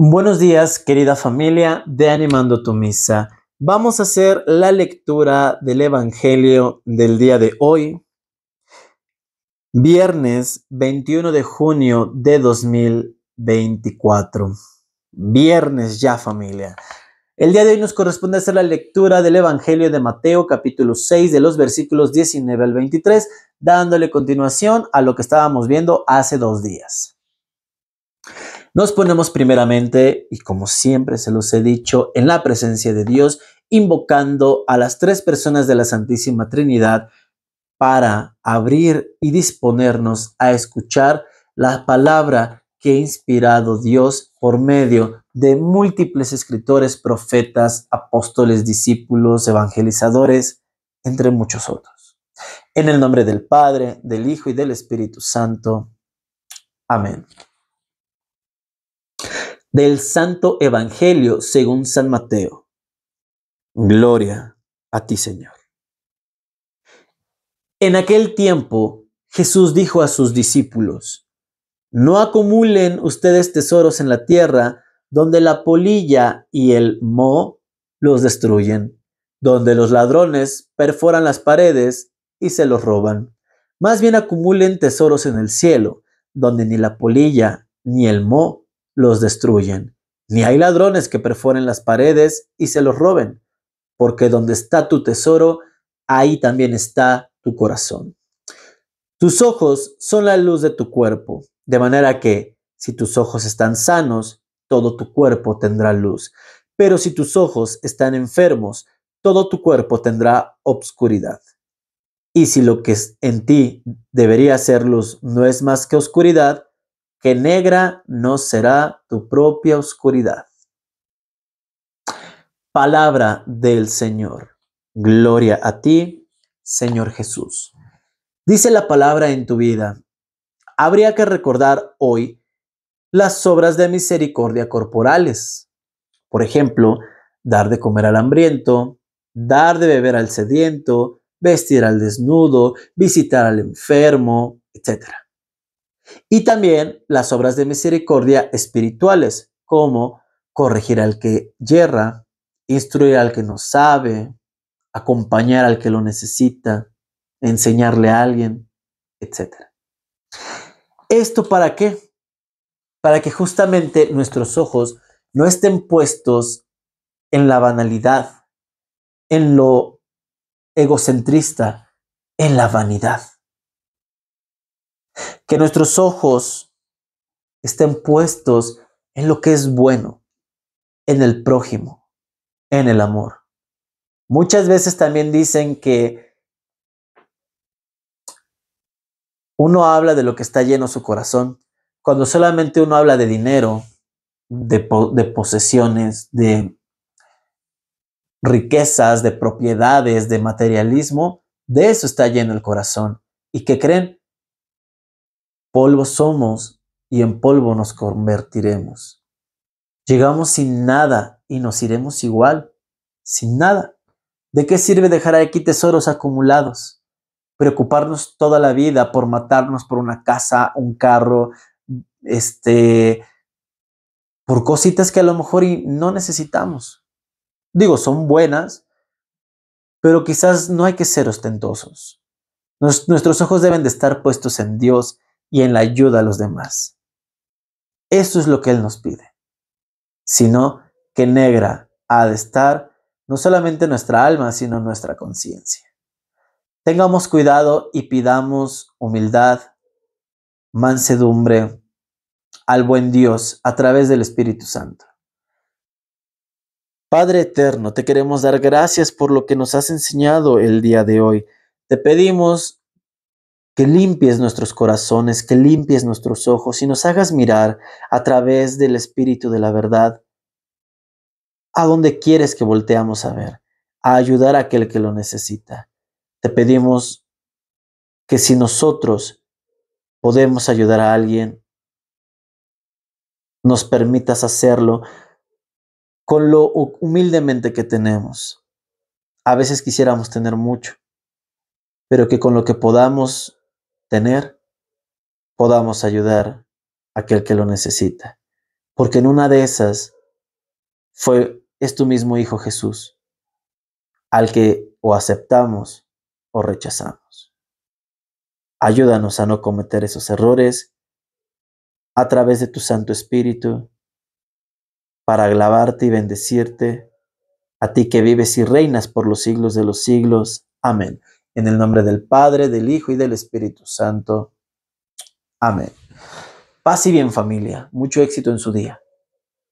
Buenos días, querida familia de Animando tu Misa. Vamos a hacer la lectura del Evangelio del día de hoy, viernes 21 de junio de 2024. Viernes ya, familia. El día de hoy nos corresponde hacer la lectura del Evangelio de Mateo capítulo 6 de los versículos 19 al 23, dándole continuación a lo que estábamos viendo hace dos días. Nos ponemos primeramente, y como siempre se los he dicho, en la presencia de Dios, invocando a las tres personas de la Santísima Trinidad para abrir y disponernos a escuchar la palabra que ha inspirado Dios por medio de múltiples escritores, profetas, apóstoles, discípulos, evangelizadores, entre muchos otros. En el nombre del Padre, del Hijo y del Espíritu Santo. Amén del Santo Evangelio según San Mateo. Gloria a ti, Señor. En aquel tiempo, Jesús dijo a sus discípulos, No acumulen ustedes tesoros en la tierra, donde la polilla y el mo los destruyen, donde los ladrones perforan las paredes y se los roban. Más bien acumulen tesoros en el cielo, donde ni la polilla ni el moho los destruyen, ni hay ladrones que perforen las paredes y se los roben, porque donde está tu tesoro, ahí también está tu corazón. Tus ojos son la luz de tu cuerpo, de manera que si tus ojos están sanos, todo tu cuerpo tendrá luz, pero si tus ojos están enfermos, todo tu cuerpo tendrá obscuridad. Y si lo que en ti debería ser luz no es más que oscuridad, que negra no será tu propia oscuridad. Palabra del Señor. Gloria a ti, Señor Jesús. Dice la palabra en tu vida. Habría que recordar hoy las obras de misericordia corporales. Por ejemplo, dar de comer al hambriento, dar de beber al sediento, vestir al desnudo, visitar al enfermo, etcétera. Y también las obras de misericordia espirituales, como corregir al que yerra, instruir al que no sabe, acompañar al que lo necesita, enseñarle a alguien, etc. ¿Esto para qué? Para que justamente nuestros ojos no estén puestos en la banalidad, en lo egocentrista, en la vanidad que nuestros ojos estén puestos en lo que es bueno, en el prójimo, en el amor. Muchas veces también dicen que uno habla de lo que está lleno su corazón, cuando solamente uno habla de dinero, de, posesiones, de riquezas, de propiedades, de materialismo, de eso está lleno el corazón. ¿Y qué creen? Polvo somos y en polvo nos convertiremos. Llegamos sin nada y nos iremos igual, sin nada. ¿De qué sirve dejar aquí tesoros acumulados? Preocuparnos toda la vida por matarnos por una casa, un carro, este, por cositas que a lo mejor no necesitamos. Digo, son buenas, pero quizás no hay que ser ostentosos. nuestros ojos deben de estar puestos en Dios y en la ayuda a los demás. Eso es lo que Él nos pide, sino que negra ha de estar no solamente nuestra alma, sino nuestra conciencia. Tengamos cuidado y pidamos humildad, mansedumbre al buen Dios a través del Espíritu Santo. Padre eterno, te queremos dar gracias por lo que nos has enseñado el día de hoy. Te pedimos que limpies nuestros corazones, que limpies nuestros ojos y nos hagas mirar a través del Espíritu de la verdad a donde quieres que volteamos a ver, a ayudar a aquel que lo necesita. Te pedimos que si nosotros podemos ayudar a alguien, nos permitas hacerlo con lo humildemente que tenemos. A veces quisiéramos tener mucho, pero que con lo que podamos tener, podamos ayudar a aquel que lo necesita. Porque en una de esas fue, es tu mismo Hijo Jesús, al que o aceptamos o rechazamos. Ayúdanos a no cometer esos errores a través de tu Santo Espíritu para alabarte y bendecirte, a ti que vives y reinas por los siglos de los siglos. Amén. En el nombre del Padre, del Hijo y del Espíritu Santo. Amén. Paz y bien familia. Mucho éxito en su día.